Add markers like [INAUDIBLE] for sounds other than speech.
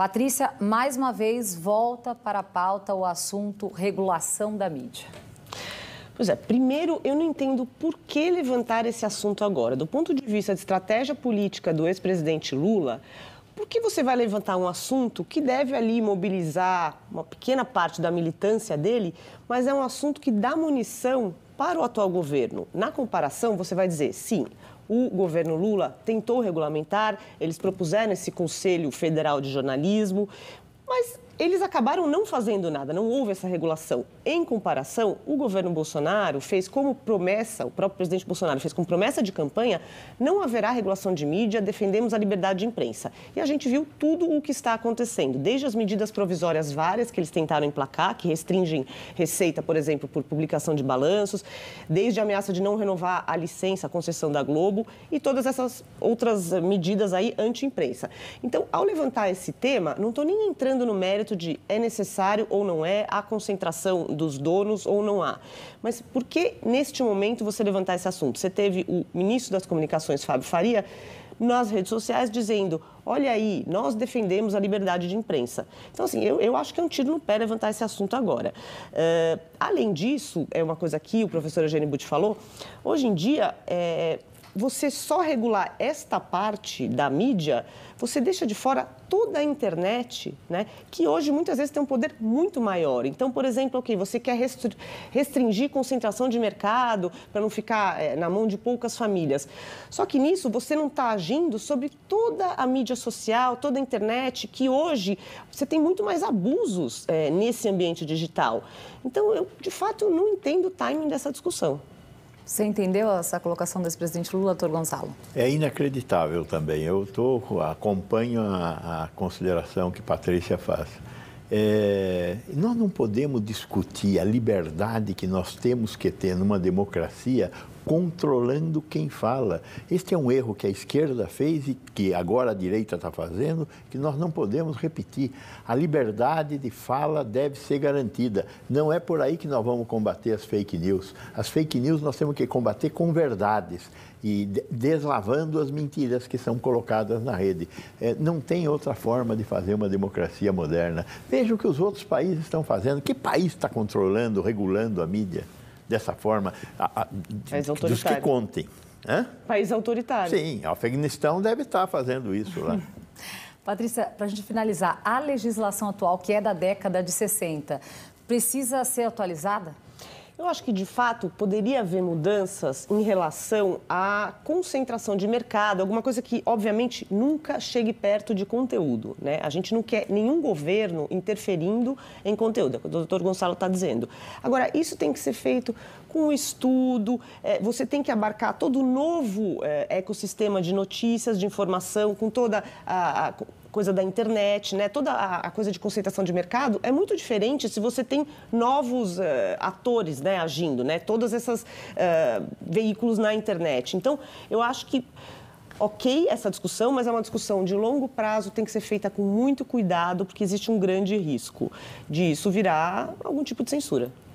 Patrícia, mais uma vez, volta para a pauta o assunto regulação da mídia. Pois é, primeiro eu não entendo por que levantar esse assunto agora. Do ponto de vista de estratégia política do ex-presidente Lula, por que você vai levantar um assunto que deve ali mobilizar uma pequena parte da militância dele, mas é um assunto que dá munição para o atual governo? Na comparação, você vai dizer, sim, o governo Lula tentou regulamentar, eles propuseram esse Conselho Federal de Jornalismo, mas eles acabaram não fazendo nada, não houve essa regulação. Em comparação, o governo Bolsonaro fez como promessa, o próprio presidente Bolsonaro fez como promessa de campanha, não haverá regulação de mídia, defendemos a liberdade de imprensa. E a gente viu tudo o que está acontecendo, desde as medidas provisórias várias que eles tentaram emplacar, que restringem receita, por exemplo, por publicação de balanços, desde a ameaça de não renovar a licença, a concessão da Globo e todas essas outras medidas aí anti-imprensa. Então, ao levantar esse tema, não estou nem entrando no mérito aspecto de é necessário ou não é, há concentração dos donos ou não há. Mas por que, neste momento, você levantar esse assunto? Você teve o ministro das Comunicações, Fábio Faria, nas redes sociais dizendo: olha aí, nós defendemos a liberdade de imprensa. Então, assim, eu, eu acho que é um tiro no pé levantar esse assunto agora. Uh, além disso, é uma coisa que o professor Eugênio Butti falou: hoje em dia, é, você só regular esta parte da mídia, você deixa de fora toda a internet, né? Que hoje muitas vezes tem um poder muito maior. Então, por exemplo, ok, você quer restringir concentração de mercado para não ficar é, na mão de poucas famílias. Só que nisso você não está agindo sobre toda a mídia social, toda a internet, que hoje você tem muito mais abusos é, nesse ambiente digital. Então, eu de fato não entendo o timing dessa discussão. Você entendeu essa colocação do ex-presidente Lula, doutor Gonzalo? É inacreditável também. Eu tô, acompanho a, a consideração que Patrícia faz. É, nós não podemos discutir a liberdade que nós temos que ter numa democracia controlando quem fala. Este é um erro que a esquerda fez e que agora a direita está fazendo, que nós não podemos repetir. A liberdade de fala deve ser garantida. Não é por aí que nós vamos combater as fake news. As fake news nós temos que combater com verdades e deslavando as mentiras que são colocadas na rede. É, não tem outra forma de fazer uma democracia moderna. Veja o que os outros países estão fazendo. Que país está controlando, regulando a mídia? dessa forma, a, a, dos que contem. Hã? País autoritário. Sim, o Afeganistão deve estar tá fazendo isso lá. [LAUGHS] Patrícia, para a gente finalizar, a legislação atual, que é da década de 60, precisa ser atualizada? Eu acho que, de fato, poderia haver mudanças em relação à concentração de mercado, alguma coisa que, obviamente, nunca chegue perto de conteúdo. Né? A gente não quer nenhum governo interferindo em conteúdo, é o que o doutor Gonçalo está dizendo. Agora, isso tem que ser feito com estudo, é, você tem que abarcar todo o novo é, ecossistema de notícias, de informação, com toda a, a coisa da internet, né? Toda a, a coisa de concentração de mercado é muito diferente se você tem novos uh, atores, né, agindo, né? Todas esses uh, eh, veículos na internet. Então, eu acho que ok essa discussão, mas é uma discussão de longo prazo, tem que ser feita com muito cuidado, porque existe um grande risco de isso virar algum tipo de censura.